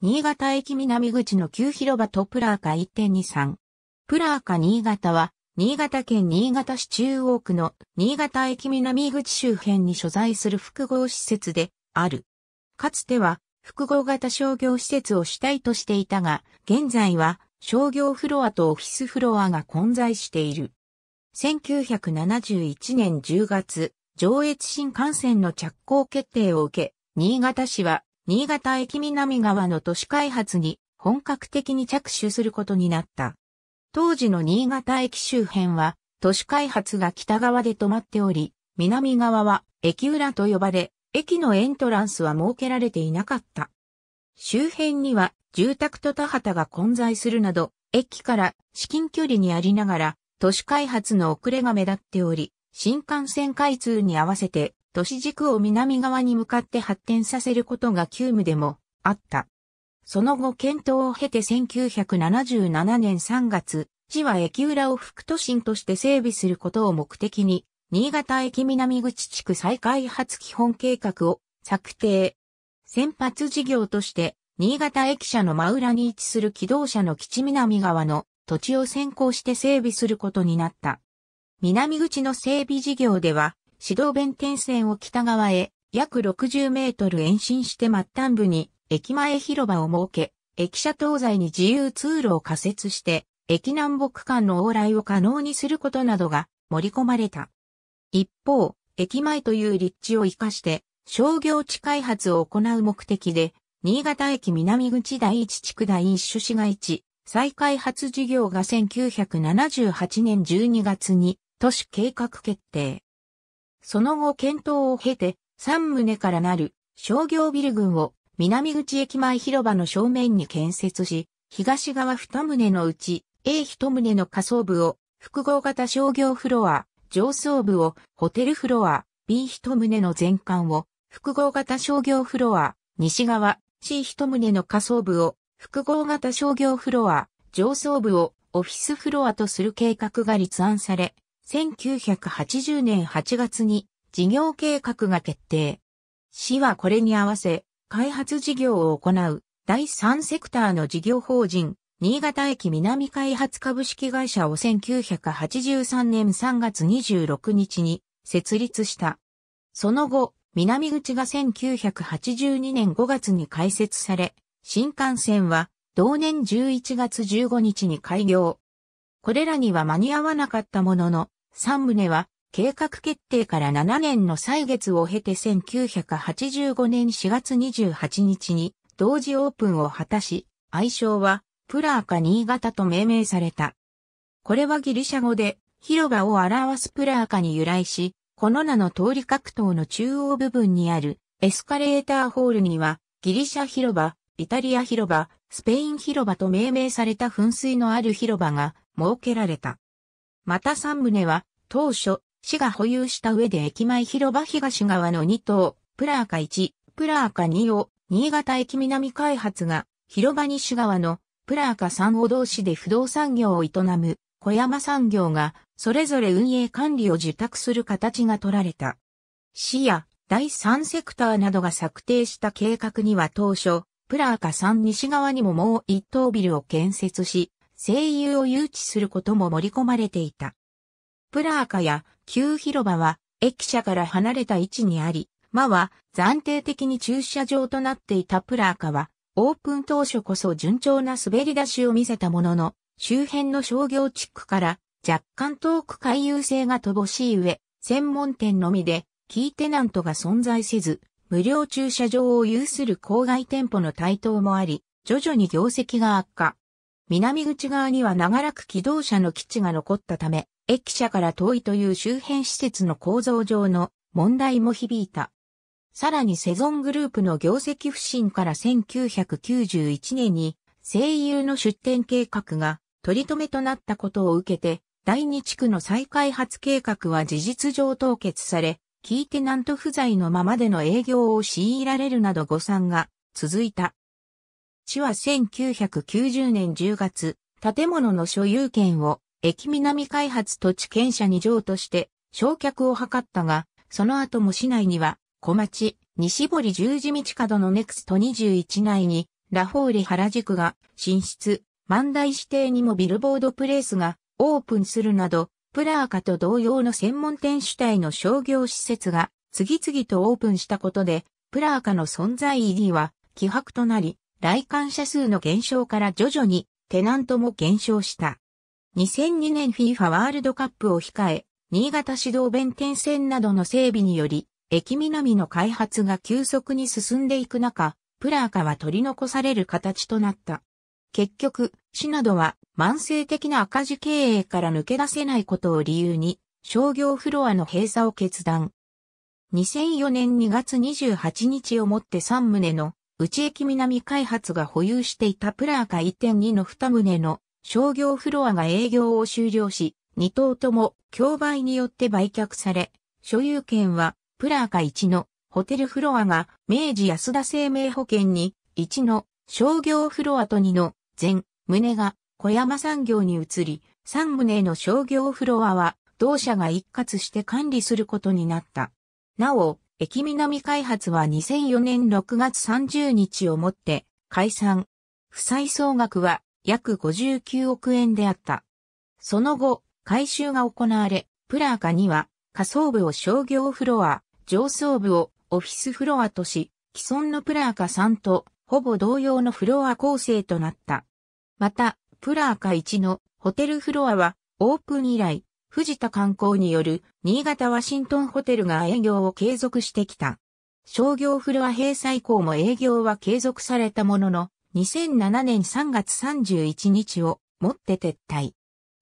新潟駅南口の旧広場とプラーカ1.23。プラーカ新潟は、新潟県新潟市中央区の新潟駅南口周辺に所在する複合施設である。かつては複合型商業施設を主体としていたが、現在は商業フロアとオフィスフロアが混在している。1971年10月、上越新幹線の着工決定を受け、新潟市は新潟駅南側の都市開発に本格的に着手することになった。当時の新潟駅周辺は都市開発が北側で止まっており、南側は駅裏と呼ばれ、駅のエントランスは設けられていなかった。周辺には住宅と田畑が混在するなど、駅から至近距離にありながら、都市開発の遅れが目立っており、新幹線開通に合わせて都市軸を南側に向かって発展させることが急務でもあった。その後検討を経て1977年3月、市は駅裏を副都心として整備することを目的に、新潟駅南口地区再開発基本計画を策定。先発事業として、新潟駅舎の真裏に位置する機動車の基地南側の土地を先行して整備することになった。南口の整備事業では、指導弁天線を北側へ約60メートル延伸して末端部に駅前広場を設け、駅舎東西に自由通路を仮設して、駅南北間の往来を可能にすることなどが盛り込まれた。一方、駅前という立地を活かして商業地開発を行う目的で、新潟駅南口第一地区第一種市街地再開発事業が1978年12月に都市計画決定。その後検討を経て、3棟からなる商業ビル群を南口駅前広場の正面に建設し、東側2棟のうち A 1棟の下層部を複合型商業フロア、上層部をホテルフロア、B 1棟の全館を複合型商業フロア、西側 C 1棟の下層部を複合型商業フロア、上層部をオフィスフロアとする計画が立案され、1980年8月に事業計画が決定。市はこれに合わせ、開発事業を行う第3セクターの事業法人、新潟駅南開発株式会社を1983年3月26日に設立した。その後、南口が1982年5月に開設され、新幹線は同年11月15日に開業。これらには間に合わなかったものの、三棟は計画決定から7年の歳月を経て1985年4月28日に同時オープンを果たし、愛称はプラーカ新潟と命名された。これはギリシャ語で広場を表すプラーカに由来し、この名の通り各棟の中央部分にあるエスカレーターホールにはギリシャ広場、イタリア広場、スペイン広場と命名された噴水のある広場が設けられた。また三棟は、当初、市が保有した上で駅前広場東側の2棟、プラーカ1、プラーカ2を、新潟駅南開発が、広場西側の、プラーカ3を同士で不動産業を営む、小山産業が、それぞれ運営管理を受託する形が取られた。市や、第三セクターなどが策定した計画には当初、プラーカ3西側にももう一棟ビルを建設し、声優を誘致することも盛り込まれていた。プラーカや旧広場は駅舎から離れた位置にあり、マは暫定的に駐車場となっていたプラーカは、オープン当初こそ順調な滑り出しを見せたものの、周辺の商業地区から若干遠く回遊性が乏しい上、専門店のみで、キーテナントが存在せず、無料駐車場を有する郊外店舗の台頭もあり、徐々に業績が悪化。南口側には長らく機動車の基地が残ったため、駅舎から遠いという周辺施設の構造上の問題も響いた。さらにセゾングループの業績不振から1991年に声優の出店計画が取り留めとなったことを受けて、第二地区の再開発計画は事実上凍結され、聞いてなんと不在のままでの営業を強いられるなど誤算が続いた。市は1990年10月、建物の所有権を駅南開発土地権者に譲渡して焼却を図ったが、その後も市内には小町、西堀十字道角のネクスト21内に、ラフォーレ原宿が進出、万代指定にもビルボードプレイスがオープンするなど、プラーカと同様の専門店主体の商業施設が次々とオープンしたことで、プラーカの存在意義は希薄となり、来館者数の減少から徐々にテナントも減少した。2002年 FIFA ワールドカップを控え、新潟市道弁天線などの整備により、駅南の開発が急速に進んでいく中、プラーカは取り残される形となった。結局、市などは慢性的な赤字経営から抜け出せないことを理由に、商業フロアの閉鎖を決断。2004年2月28日をもって3棟の内駅南開発が保有していたプラーカ1.2の2棟の商業フロアが営業を終了し、2棟とも競売によって売却され、所有権はプラーカ1のホテルフロアが明治安田生命保険に1の商業フロアと2の全棟が小山産業に移り、3棟の商業フロアは同社が一括して管理することになった。なお、駅南開発は2004年6月30日をもって解散。負債総額は約59億円であった。その後、改修が行われ、プラーカには、下層部を商業フロア、上層部をオフィスフロアとし、既存のプラーカ3とほぼ同様のフロア構成となった。また、プラーカ1のホテルフロアはオープン以来、藤田観光による新潟ワシントンホテルが営業を継続してきた。商業フロア閉鎖以降も営業は継続されたものの、2007年3月31日をもって撤退。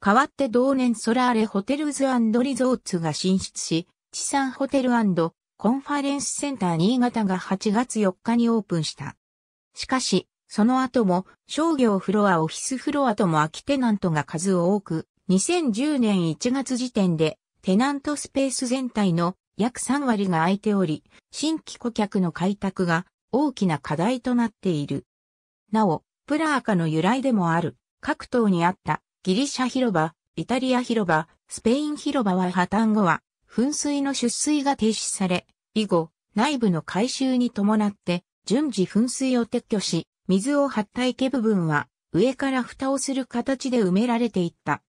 代わって同年ソラーレホテルズリゾーツが進出し、地産ホテルコンファレンスセンター新潟が8月4日にオープンした。しかし、その後も商業フロアオフィスフロアとも空きテナントが数多く2010年1月時点で、テナントスペース全体の約3割が空いており、新規顧客の開拓が大きな課題となっている。なお、プラーカの由来でもある、各島にあったギリシャ広場、イタリア広場、スペイン広場は破綻後は、噴水の出水が停止され、以後、内部の改修に伴って、順次噴水を撤去し、水を張った池部分は、上から蓋をする形で埋められていった。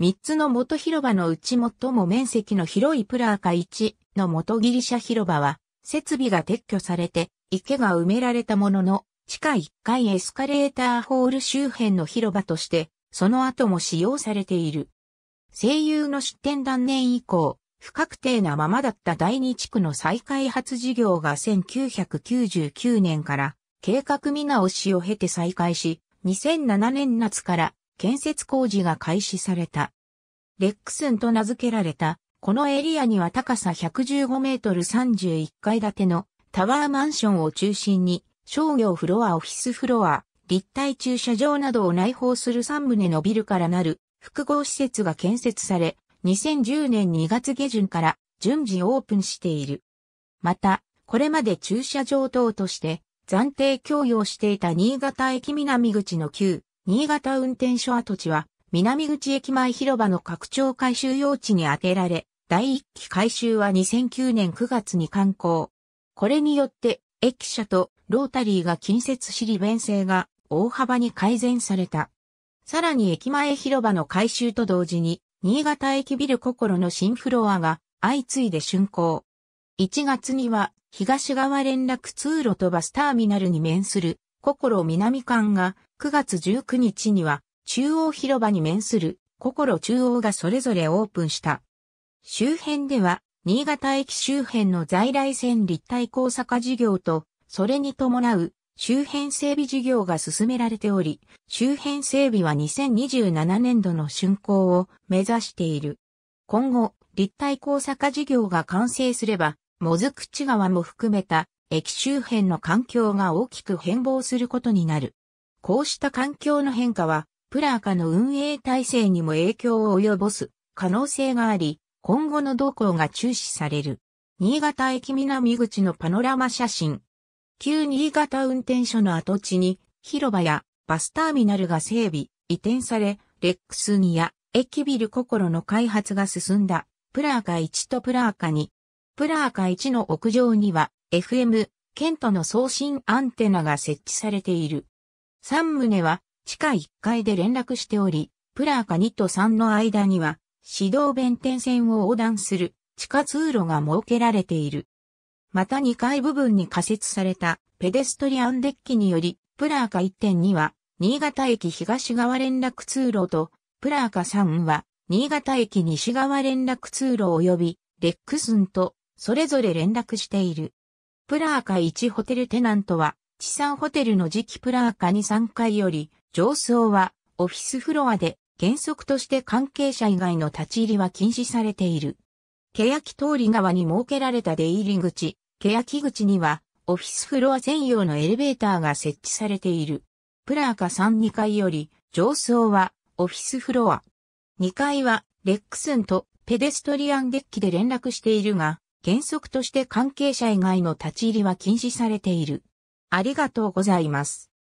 三つの元広場のうち最も面積の広いプラーカ1の元ギリシャ広場は、設備が撤去されて、池が埋められたものの、地下1階エスカレーターホール周辺の広場として、その後も使用されている。声優の出展断念以降、不確定なままだった第二地区の再開発事業が1999年から計画見直しを経て再開し、2007年夏から建設工事が開始された。レックスンと名付けられた、このエリアには高さ115メートル31階建てのタワーマンションを中心に、商業フロア、オフィスフロア、立体駐車場などを内包する3棟のビルからなる複合施設が建設され、2010年2月下旬から順次オープンしている。また、これまで駐車場等として暫定供用していた新潟駅南口の旧新潟運転所跡地は、南口駅前広場の拡張改修用地に充てられ、第1期改修は2009年9月に完工。これによって、駅舎とロータリーが近接し利便性が大幅に改善された。さらに駅前広場の改修と同時に、新潟駅ビル心の新フロアが相次いで竣工。1月には、東側連絡通路とバスターミナルに面する心南館が9月19日には中央広場に面する心中央がそれぞれオープンした。周辺では新潟駅周辺の在来線立体交差化事業と、それに伴う周辺整備事業が進められており、周辺整備は2027年度の竣工を目指している。今後、立体交差化事業が完成すれば、もずくち川も含めた駅周辺の環境が大きく変貌することになる。こうした環境の変化は、プラーカの運営体制にも影響を及ぼす可能性があり、今後の動向が注視される。新潟駅南口のパノラマ写真。旧新潟運転所の跡地に、広場やバスターミナルが整備、移転され、レックスニや駅ビル心の開発が進んだ、プラーカ1とプラーカ2。プラーカ1の屋上には、FM、ケントの送信アンテナが設置されている。3棟は地下1階で連絡しており、プラーカ2と3の間には、指導弁天線を横断する地下通路が設けられている。また2階部分に仮設されたペデストリアンデッキにより、プラーカ1.2は、新潟駅東側連絡通路と、プラーカ3は、新潟駅西側連絡通路及び、レックスンと、それぞれ連絡している。プラーカ1ホテルテナントは、地産ホテルの次期プラーカに3階より、上層はオフィスフロアで原則として関係者以外の立ち入りは禁止されている。欅通り側に設けられた出入り口、欅口にはオフィスフロア専用のエレベーターが設置されている。プラーカ3 2階より上層はオフィスフロア。2階はレックスンとペデストリアンデッキで連絡しているが、原則として関係者以外の立ち入りは禁止されている。ありがとうございます。